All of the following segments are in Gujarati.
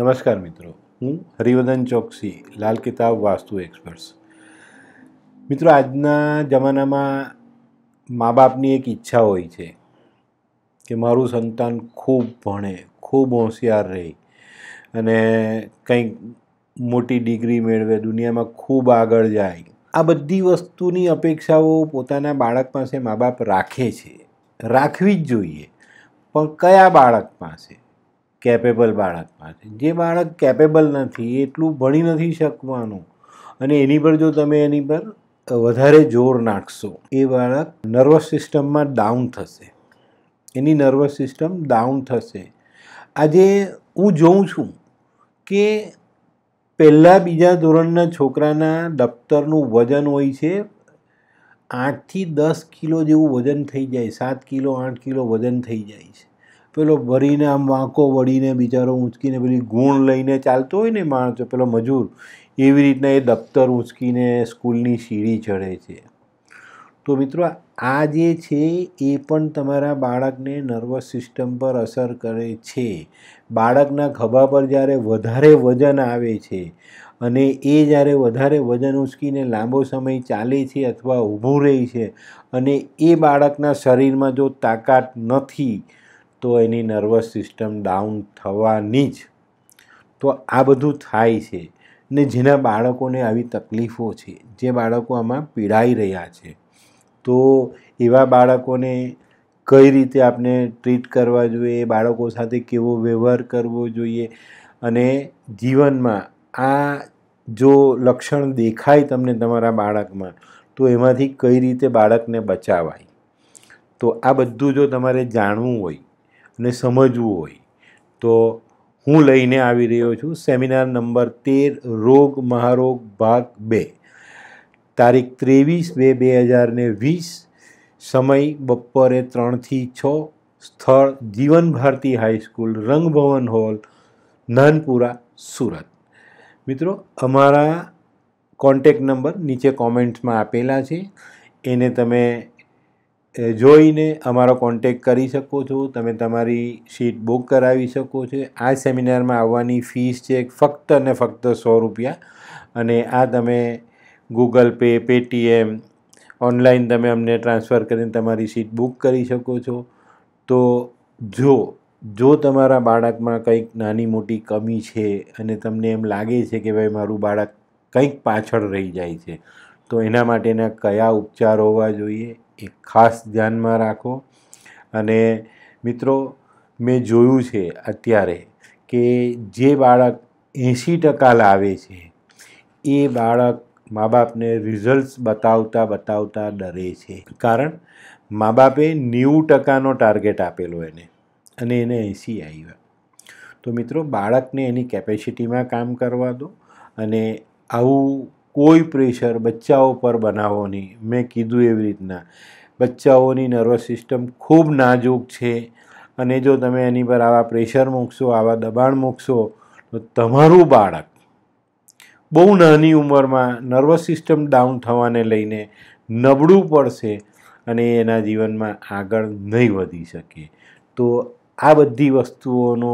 નમસ્કાર મિત્રો હું હરિવર્ધન ચોકસી લાલ કિતાબ વાસ્તુ એક્સપર્ટ્સ મિત્રો આજના જમાનામાં મા બાપની એક ઈચ્છા હોય છે કે મારું સંતાન ખૂબ ભણે ખૂબ હોશિયાર રહે અને કંઈક મોટી ડિગ્રી મેળવે દુનિયામાં ખૂબ આગળ જાય આ બધી વસ્તુની અપેક્ષાઓ પોતાના બાળક પાસે મા બાપ રાખે છે રાખવી જ જોઈએ પણ કયા બાળક પાસે કેપેબલ બાળકમાં છે જે બાળક કેપેબલ નથી એટલું ભણી નથી શકવાનું અને એની પર જો તમે એની પર વધારે જોર નાખશો એ બાળક નર્વસ સિસ્ટમમાં ડાઉન થશે એની નર્વસ સિસ્ટમ ડાઉન થશે આજે હું જોઉં છું કે પહેલાં બીજા ધોરણના છોકરાના દફતરનું વજન હોય છે આઠથી દસ કિલો જેવું વજન થઈ જાય સાત કિલો આઠ કિલો વજન થઈ જાય છે પેલો ભરીને આમ વાંકો વળીને બિચારો ઊંચકીને પેલી ગુણ લઈને ચાલતો હોય ને માણસો પેલો મજૂર એવી રીતના એ દફતર ઊંચકીને સ્કૂલની સીડી ચડે છે તો મિત્રો આ જે છે એ પણ તમારા બાળકને નર્વસ સિસ્ટમ પર અસર કરે છે બાળકના ખભા પર જ્યારે વધારે વજન આવે છે અને એ જ્યારે વધારે વજન ઉંચકીને લાંબો સમય ચાલે છે અથવા ઊભું રહે છે અને એ બાળકના શરીરમાં જો તાકાત નથી તો એની નર્વસ સિસ્ટમ ડાઉન થવાની જ તો આ બધું થાય છે ને જેના બાળકોને આવી તકલીફો છે જે બાળકો આમાં પીડાઈ રહ્યા છે તો એવા બાળકોને કઈ રીતે આપણે ટ્રીટ કરવા જોઈએ એ બાળકો સાથે કેવો વ્યવહાર કરવો જોઈએ અને જીવનમાં આ જો લક્ષણ દેખાય તમને તમારા બાળકમાં તો એમાંથી કઈ રીતે બાળકને બચાવાય તો આ બધું જો તમારે જાણવું હોય ને સમજવું હોય તો હું લઈને આવી રહ્યો છું સેમિનાર નંબર તેર રોગ મહારોગ ભાગ બે તારીખ ત્રેવીસ બે બે હજારને વીસ સમય બપોરે ત્રણથી છ સ્થળ જીવન ભારતી હાઈસ્કૂલ રંગભવન હોલ નાનપુરા સુરત મિત્રો અમારા કોન્ટેક નંબર નીચે કોમેન્ટ્સમાં આપેલા છે એને તમે એ જોઈને અમારો કોન્ટેક કરી શકો છો તમે તમારી સીટ બુક કરાવી શકો છો આ સેમિનારમાં આવવાની ફીસ છે ફક્ત અને ફક્ત સો રૂપિયા અને આ તમે ગૂગલ પે પેટીએમ ઓનલાઈન તમે અમને ટ્રાન્સફર કરીને તમારી સીટ બુક કરી શકો છો તો જો જો તમારા બાળકમાં કંઈક નાની મોટી કમી છે અને તમને એમ લાગે છે કે ભાઈ મારું બાળક કંઈક પાછળ રહી જાય છે તો એના માટેના કયા ઉપચાર હોવા જોઈએ એ ખાસ ધ્યાનમાં રાખો અને મિત્રો મેં જોયું છે અત્યારે કે જે બાળક એંશી ટકા લાવે છે એ બાળક મા બાપને રિઝલ્ટ્સ બતાવતા બતાવતા ડરે છે કારણ મા બાપે નેવું ટકાનો ટાર્ગેટ આપેલો એને અને એને એંસી આવ્યા તો મિત્રો બાળકને એની કેપેસિટીમાં કામ કરવા દો અને આવું કોઈ પ્રેશર બચ્ચાઓ પર બનાવો નહીં મેં કીધું એવી રીતના બચ્ચાઓની નર્વસ સિસ્ટમ ખૂબ નાજુક છે અને જો તમે એની પર આવા પ્રેશર મૂકશો આવા દબાણ મૂકશો તો તમારું બાળક બહુ નાની ઉંમરમાં નર્વસ સિસ્ટમ ડાઉન થવાને લઈને નબળું પડશે અને એના જીવનમાં આગળ નહીં વધી શકે તો આ બધી વસ્તુઓનો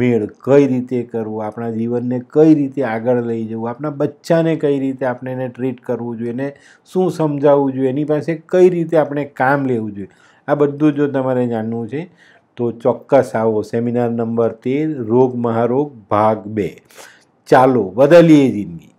મેળ કઈ રીતે કરવું આપણા જીવનને કઈ રીતે આગળ લઈ જવું આપણા બચ્ચાને કઈ રીતે આપણે એને ટ્રીટ કરવું જોઈએ એને શું સમજાવવું જોઈએ એની પાસે કઈ રીતે આપણે કામ લેવું જોઈએ આ બધું જો તમારે જાણવું છે તો ચોક્કસ આવો સેમિનાર નંબર તેર રોગ મહારોગ ભાગ બે ચાલો બદલીએ જિંદગી